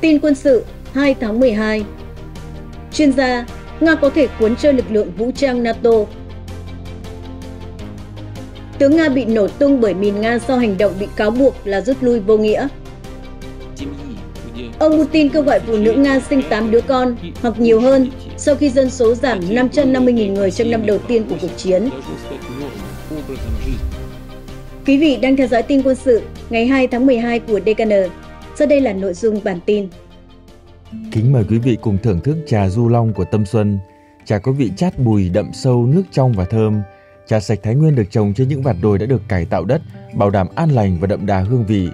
Tin quân sự 2 tháng 12 Chuyên gia, Nga có thể cuốn trôi lực lượng vũ trang NATO Tướng Nga bị nổ tung bởi mìn Nga do hành động bị cáo buộc là rút lui vô nghĩa. Ông Putin kêu gọi phụ nữ Nga sinh 8 đứa con hoặc nhiều hơn sau khi dân số giảm 550.000 người trong năm đầu tiên của cuộc chiến. Quý vị đang theo dõi tin quân sự ngày 2 tháng 12 của DKN. Sau đây là nội dung bản tin. Kính mời quý vị cùng thưởng thức trà du long của Tâm Xuân. Trà có vị chát bùi đậm sâu, nước trong và thơm. Trà sạch Thái Nguyên được trồng trên những vạt đồi đã được cải tạo đất, bảo đảm an lành và đậm đà hương vị.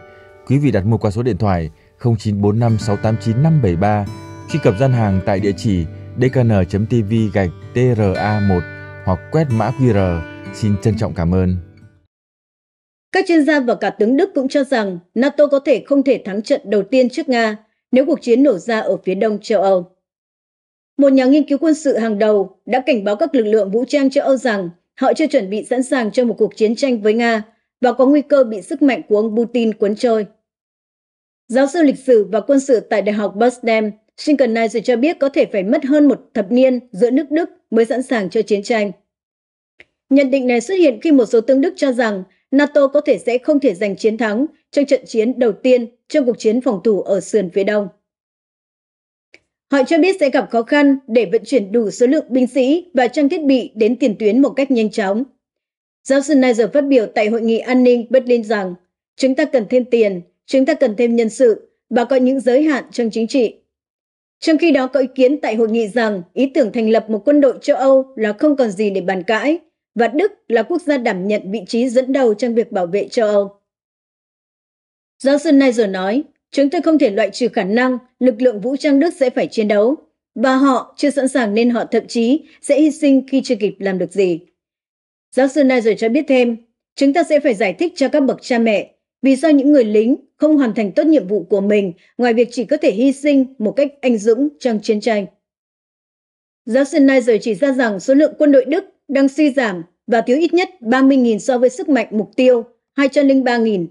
Quý vị đặt mua qua số điện thoại 0945 689 573, truy cập gian hàng tại địa chỉ dkn.tv gạch tra1 hoặc quét mã QR. Xin trân trọng cảm ơn. Các chuyên gia và cả tướng Đức cũng cho rằng NATO có thể không thể thắng trận đầu tiên trước Nga nếu cuộc chiến nổ ra ở phía đông châu Âu. Một nhà nghiên cứu quân sự hàng đầu đã cảnh báo các lực lượng vũ trang châu Âu rằng họ chưa chuẩn bị sẵn sàng cho một cuộc chiến tranh với Nga và có nguy cơ bị sức mạnh của ông Putin cuốn trôi. Giáo sư lịch sử và quân sự tại Đại học Potsdam, Shinkanizer cho biết có thể phải mất hơn một thập niên giữa nước Đức mới sẵn sàng cho chiến tranh. Nhận định này xuất hiện khi một số tướng Đức cho rằng NATO có thể sẽ không thể giành chiến thắng trong trận chiến đầu tiên trong cuộc chiến phòng thủ ở sườn phía đông. Họ cho biết sẽ gặp khó khăn để vận chuyển đủ số lượng binh sĩ và trang thiết bị đến tiền tuyến một cách nhanh chóng. Giáo sư Nizer phát biểu tại Hội nghị An ninh Berlin rằng chúng ta cần thêm tiền, chúng ta cần thêm nhân sự và có những giới hạn trong chính trị. Trong khi đó có ý kiến tại hội nghị rằng ý tưởng thành lập một quân đội châu Âu là không còn gì để bàn cãi và Đức là quốc gia đảm nhận vị trí dẫn đầu trong việc bảo vệ châu Âu. Giáo sư Nigel nói, chúng tôi không thể loại trừ khả năng lực lượng vũ trang Đức sẽ phải chiến đấu, và họ chưa sẵn sàng nên họ thậm chí sẽ hy sinh khi chưa kịp làm được gì. Giáo sư Nigel cho biết thêm, chúng ta sẽ phải giải thích cho các bậc cha mẹ vì sao những người lính không hoàn thành tốt nhiệm vụ của mình ngoài việc chỉ có thể hy sinh một cách anh dũng trong chiến tranh. Giáo sư Nigel chỉ ra rằng số lượng quân đội Đức đang suy giảm và thiếu ít nhất 30.000 so với sức mạnh mục tiêu 203.000.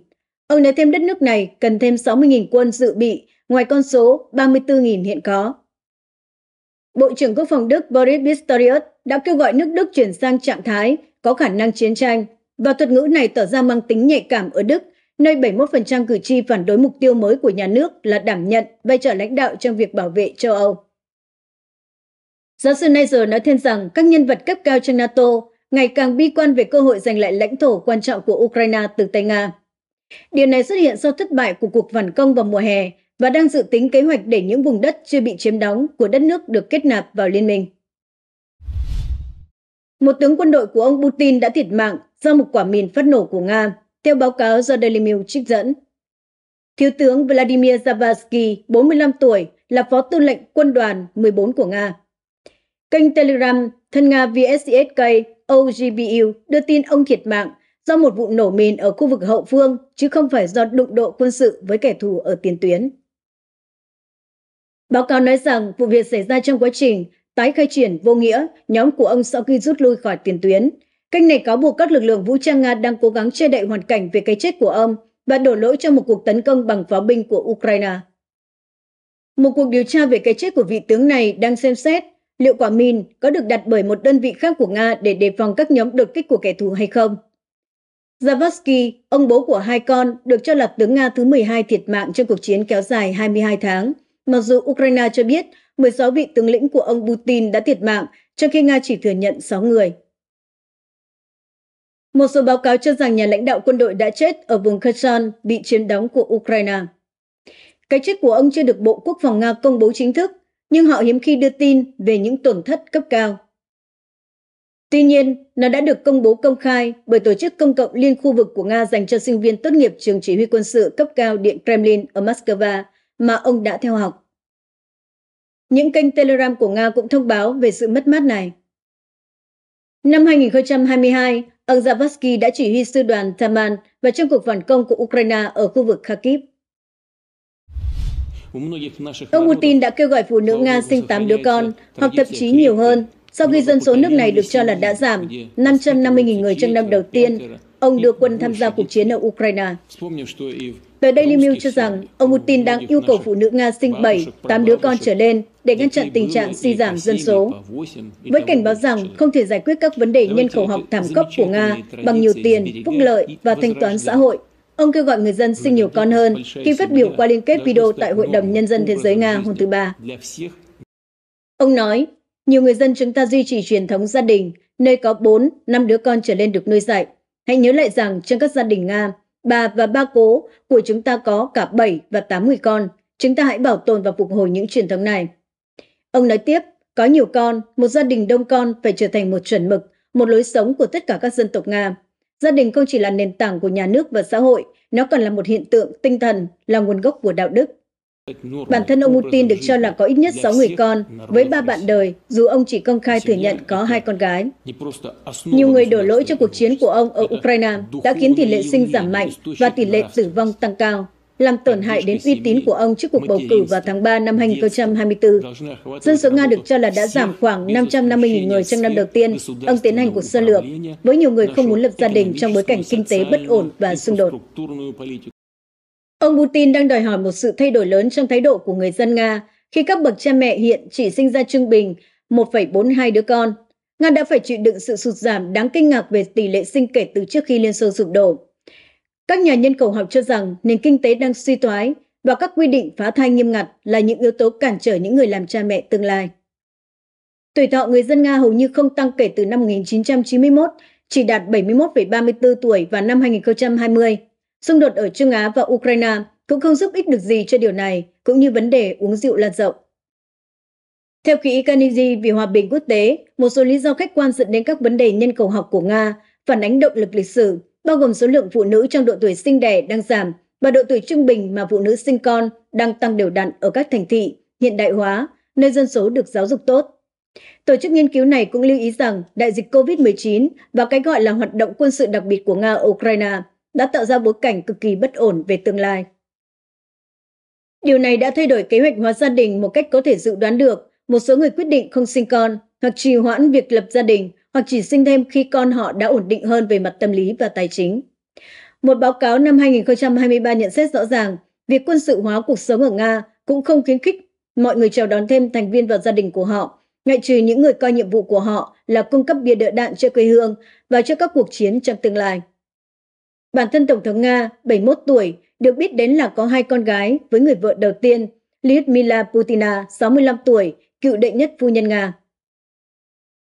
Ông nói thêm đất nước này cần thêm 60.000 quân dự bị ngoài con số 34.000 hiện có. Bộ trưởng Quốc phòng Đức Boris Pistorius đã kêu gọi nước Đức chuyển sang trạng thái có khả năng chiến tranh và thuật ngữ này tỏ ra mang tính nhạy cảm ở Đức, nơi 71% cử tri phản đối mục tiêu mới của nhà nước là đảm nhận vai trò lãnh đạo trong việc bảo vệ châu Âu. Giáo sư Neiser nói thêm rằng các nhân vật cấp cao trong NATO ngày càng bi quan về cơ hội giành lại lãnh thổ quan trọng của Ukraine từ tay Nga. Điều này xuất hiện sau thất bại của cuộc phản công vào mùa hè và đang dự tính kế hoạch để những vùng đất chưa bị chiếm đóng của đất nước được kết nạp vào liên minh. Một tướng quân đội của ông Putin đã thiệt mạng do một quả mìn phát nổ của Nga, theo báo cáo do Daily Mail trích dẫn. Thiếu tướng Vladimir Zavarsky, 45 tuổi, là phó tư lệnh quân đoàn 14 của Nga. Kênh Telegram thân Nga VSCSK OGBU đưa tin ông thiệt mạng do một vụ nổ mìn ở khu vực hậu phương chứ không phải do đụng độ quân sự với kẻ thù ở tiền tuyến. Báo cáo nói rằng vụ việc xảy ra trong quá trình tái khai triển vô nghĩa nhóm của ông sau khi rút lui khỏi tiền tuyến. Kênh này cáo buộc các lực lượng vũ trang Nga đang cố gắng che đậy hoàn cảnh về cái chết của ông và đổ lỗi cho một cuộc tấn công bằng pháo binh của Ukraine. Một cuộc điều tra về cái chết của vị tướng này đang xem xét liệu quả mìn có được đặt bởi một đơn vị khác của Nga để đề phòng các nhóm đột kích của kẻ thù hay không? Zavatsky, ông bố của hai con, được cho là tướng Nga thứ 12 thiệt mạng trong cuộc chiến kéo dài 22 tháng, mặc dù Ukraine cho biết 16 vị tướng lĩnh của ông Putin đã thiệt mạng, trong khi Nga chỉ thừa nhận 6 người. Một số báo cáo cho rằng nhà lãnh đạo quân đội đã chết ở vùng Kherson bị chiếm đóng của Ukraine. Cái chết của ông chưa được Bộ Quốc phòng Nga công bố chính thức, nhưng họ hiếm khi đưa tin về những tổn thất cấp cao. Tuy nhiên, nó đã được công bố công khai bởi Tổ chức Công cộng Liên khu vực của Nga dành cho sinh viên tốt nghiệp trường chỉ huy quân sự cấp cao Điện Kremlin ở Moscow mà ông đã theo học. Những kênh Telegram của Nga cũng thông báo về sự mất mát này. Năm 2022, ông Zavatsky đã chỉ huy sư đoàn Taman và trong cuộc phản công của Ukraine ở khu vực Kharkiv. Ông Putin đã kêu gọi phụ nữ Nga sinh 8 đứa con, hoặc thậm chí nhiều hơn. Sau khi dân số nước này được cho là đã giảm 550.000 người trong năm đầu tiên, ông đưa quân tham gia cuộc chiến ở Ukraine. Tờ Daily Mail cho rằng ông Putin đang yêu cầu phụ nữ Nga sinh 7, 8 đứa con trở lên để ngăn chặn tình trạng suy si giảm dân số, với cảnh báo rằng không thể giải quyết các vấn đề nhân khẩu học thảm cấp của Nga bằng nhiều tiền, phúc lợi và thanh toán xã hội. Ông kêu gọi người dân sinh nhiều con hơn khi phát biểu qua liên kết video tại Hội đồng Nhân dân Thế giới Nga hôm thứ Ba. Ông nói, nhiều người dân chúng ta duy trì truyền thống gia đình, nơi có 4, 5 đứa con trở lên được nuôi dạy. Hãy nhớ lại rằng trong các gia đình Nga, bà và ba cố của chúng ta có cả 7 và 8 người con. Chúng ta hãy bảo tồn và phục hồi những truyền thống này. Ông nói tiếp, có nhiều con, một gia đình đông con phải trở thành một chuẩn mực, một lối sống của tất cả các dân tộc Nga. Gia đình không chỉ là nền tảng của nhà nước và xã hội, nó còn là một hiện tượng tinh thần, là nguồn gốc của đạo đức. Bản thân ông Putin được cho là có ít nhất 6 người con, với ba bạn đời, dù ông chỉ công khai thừa nhận có hai con gái. Nhiều người đổ lỗi cho cuộc chiến của ông ở Ukraine đã khiến tỷ lệ sinh giảm mạnh và tỷ lệ tử vong tăng cao làm tổn hại đến uy tín của ông trước cuộc bầu cử vào tháng 3 năm 2024. Dân số Nga được cho là đã giảm khoảng 550.000 người trong năm đầu tiên ông tiến hành cuộc sơ lược, với nhiều người không muốn lập gia đình trong bối cảnh kinh tế bất ổn và xung đột. Ông Putin đang đòi hỏi một sự thay đổi lớn trong thái độ của người dân Nga khi các bậc cha mẹ hiện chỉ sinh ra trung bình 1,42 đứa con. Nga đã phải chịu đựng sự sụt giảm đáng kinh ngạc về tỷ lệ sinh kể từ trước khi Liên Xô sụp đổ. Các nhà nhân khẩu học cho rằng nền kinh tế đang suy thoái và các quy định phá thai nghiêm ngặt là những yếu tố cản trở những người làm cha mẹ tương lai. Tuổi thọ người dân Nga hầu như không tăng kể từ năm 1991, chỉ đạt 71,34 tuổi vào năm 2020. Xung đột ở Trung Á và Ukraine cũng không giúp ích được gì cho điều này, cũng như vấn đề uống rượu lan rộng. Theo quỹ Carnegie vì hòa bình quốc tế, một số lý do khách quan dẫn đến các vấn đề nhân khẩu học của Nga phản ánh động lực lịch sử bao gồm số lượng phụ nữ trong độ tuổi sinh đẻ đang giảm và độ tuổi trung bình mà phụ nữ sinh con đang tăng đều đặn ở các thành thị hiện đại hóa, nơi dân số được giáo dục tốt. Tổ chức nghiên cứu này cũng lưu ý rằng đại dịch COVID-19 và cái gọi là hoạt động quân sự đặc biệt của Nga ở Ukraine đã tạo ra bối cảnh cực kỳ bất ổn về tương lai. Điều này đã thay đổi kế hoạch hóa gia đình một cách có thể dự đoán được. Một số người quyết định không sinh con hoặc trì hoãn việc lập gia đình hoặc chỉ sinh thêm khi con họ đã ổn định hơn về mặt tâm lý và tài chính. Một báo cáo năm 2023 nhận xét rõ ràng, việc quân sự hóa cuộc sống ở Nga cũng không khuyến khích mọi người chào đón thêm thành viên vào gia đình của họ, ngoại trừ những người coi nhiệm vụ của họ là cung cấp bia đỡ đạn cho quê hương và cho các cuộc chiến trong tương lai. Bản thân Tổng thống Nga, 71 tuổi, được biết đến là có hai con gái với người vợ đầu tiên, Lyudmila Putina, 65 tuổi, cựu đệ nhất phu nhân Nga.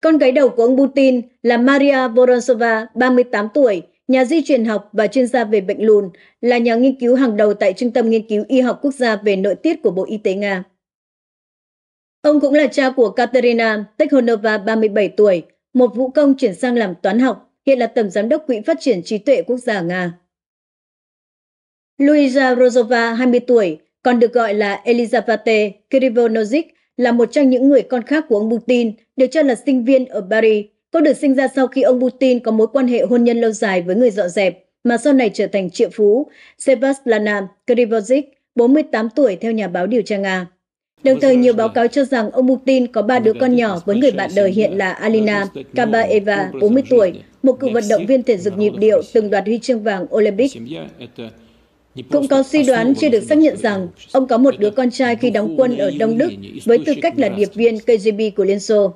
Con gái đầu của ông Putin là Maria Voronsova, 38 tuổi, nhà di truyền học và chuyên gia về bệnh lùn, là nhà nghiên cứu hàng đầu tại Trung tâm Nghiên cứu Y học Quốc gia về nội tiết của Bộ Y tế Nga. Ông cũng là cha của Katerina Tekhonova, 37 tuổi, một vũ công chuyển sang làm toán học, hiện là Tổng Giám đốc Quỹ Phát triển Trí tuệ Quốc gia Nga. Luisa Rozova, 20 tuổi, còn được gọi là Elizavete Krivonozic, là một trong những người con khác của ông Putin, được cho là sinh viên ở Paris. Cô được sinh ra sau khi ông Putin có mối quan hệ hôn nhân lâu dài với người dọn dẹp, mà sau này trở thành triệu phú, Sebastiana Krivozic, 48 tuổi theo nhà báo điều tra Nga. Đồng thời, nhiều báo cáo cho rằng ông Putin có ba đứa con nhỏ với người bạn đời hiện là Alina Kabaeva, 40 tuổi, một cựu vận động viên thể dục nhịp điệu từng đoạt huy chương vàng Olympic. Cũng có suy đoán chưa được xác nhận rằng ông có một đứa con trai khi đóng quân ở Đông Đức với tư cách là điệp viên KGB của Liên Xô.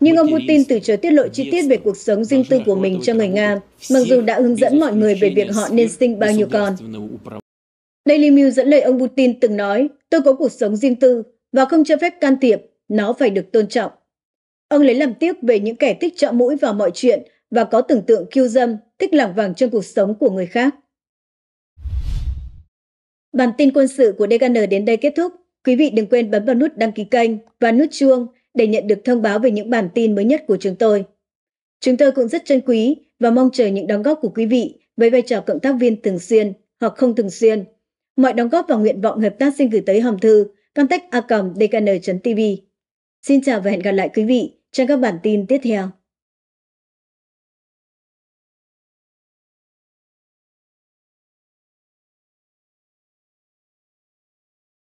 Nhưng ông Putin từ chối tiết lộ chi tiết về cuộc sống riêng tư vâng, của mình cho người Nga, mặc dù đã hướng dẫn mọi người về việc họ nên sinh bao nhiêu con. Daily Mail dẫn lời ông Putin từng nói, tôi có cuộc sống riêng tư và không cho phép can thiệp, nó phải được tôn trọng. Ông lấy làm tiếc về những kẻ thích chọ mũi vào mọi chuyện và có tưởng tượng kiêu dâm, thích lảng vàng trong cuộc sống của người khác. Bản tin quân sự của DGN đến đây kết thúc. Quý vị đừng quên bấm vào nút đăng ký kênh và nút chuông để nhận được thông báo về những bản tin mới nhất của chúng tôi. Chúng tôi cũng rất trân quý và mong chờ những đóng góp của quý vị với vai trò cộng tác viên thường xuyên hoặc không thường xuyên. Mọi đóng góp và nguyện vọng hợp tác xin gửi tới hòm thư contact dkn tv Xin chào và hẹn gặp lại quý vị trong các bản tin tiếp theo.